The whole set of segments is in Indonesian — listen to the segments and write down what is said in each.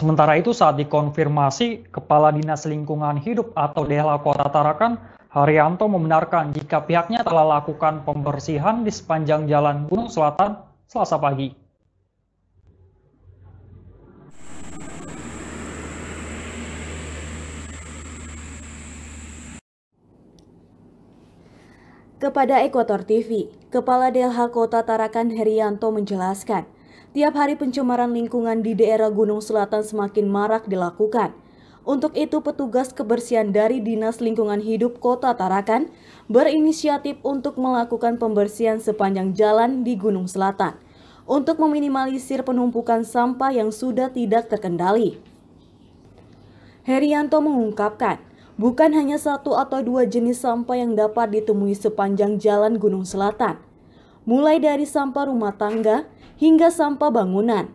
Sementara itu saat dikonfirmasi, Kepala Dinas Lingkungan Hidup atau DLH Kota Tarakan, Haryanto membenarkan jika pihaknya telah lakukan pembersihan di sepanjang jalan Gunung Selatan selasa pagi. Kepada Ekotor TV, Kepala DLH Kota Tarakan Herianto menjelaskan, tiap hari pencemaran lingkungan di daerah Gunung Selatan semakin marak dilakukan. Untuk itu, petugas kebersihan dari Dinas Lingkungan Hidup Kota Tarakan berinisiatif untuk melakukan pembersihan sepanjang jalan di Gunung Selatan untuk meminimalisir penumpukan sampah yang sudah tidak terkendali. Herianto mengungkapkan, bukan hanya satu atau dua jenis sampah yang dapat ditemui sepanjang jalan Gunung Selatan. Mulai dari sampah rumah tangga, hingga sampah bangunan.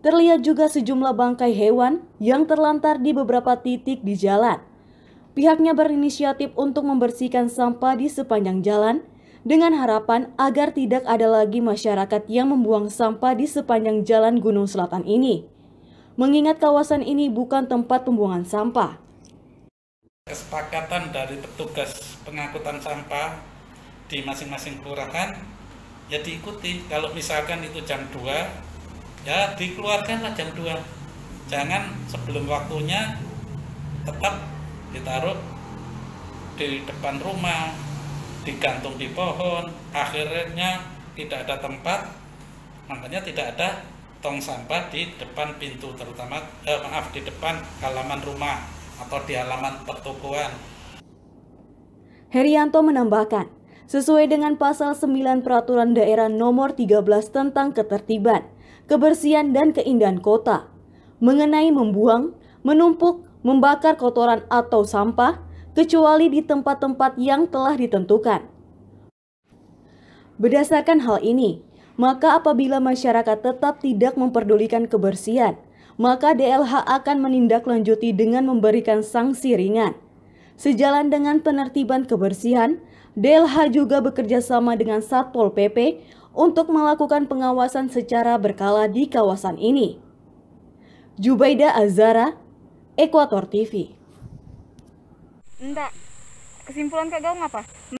Terlihat juga sejumlah bangkai hewan yang terlantar di beberapa titik di jalan. Pihaknya berinisiatif untuk membersihkan sampah di sepanjang jalan dengan harapan agar tidak ada lagi masyarakat yang membuang sampah di sepanjang jalan Gunung Selatan ini. Mengingat kawasan ini bukan tempat pembuangan sampah. Kesepakatan dari petugas pengangkutan sampah di masing-masing kelurahan ya diikuti kalau misalkan itu jam 2 ya dikeluarkanlah jam 2 jangan sebelum waktunya tetap ditaruh di depan rumah digantung di pohon akhirnya tidak ada tempat makanya tidak ada tong sampah di depan pintu terutama eh, maaf di depan halaman rumah atau di halaman pertokoan Herianto menambahkan, sesuai dengan pasal 9 Peraturan Daerah Nomor 13 tentang Ketertiban, Kebersihan dan Keindahan Kota mengenai membuang, menumpuk, membakar kotoran atau sampah kecuali di tempat-tempat yang telah ditentukan. Berdasarkan hal ini, maka apabila masyarakat tetap tidak memperdulikan kebersihan, maka DLH akan menindaklanjuti dengan memberikan sanksi ringan. Sejalan dengan penertiban kebersihan, DLH juga bekerja sama dengan Satpol PP untuk melakukan pengawasan secara berkala di kawasan ini. Jubaida Azara, Ekuator TV. Mbak, kesimpulan Kak Gaung apa?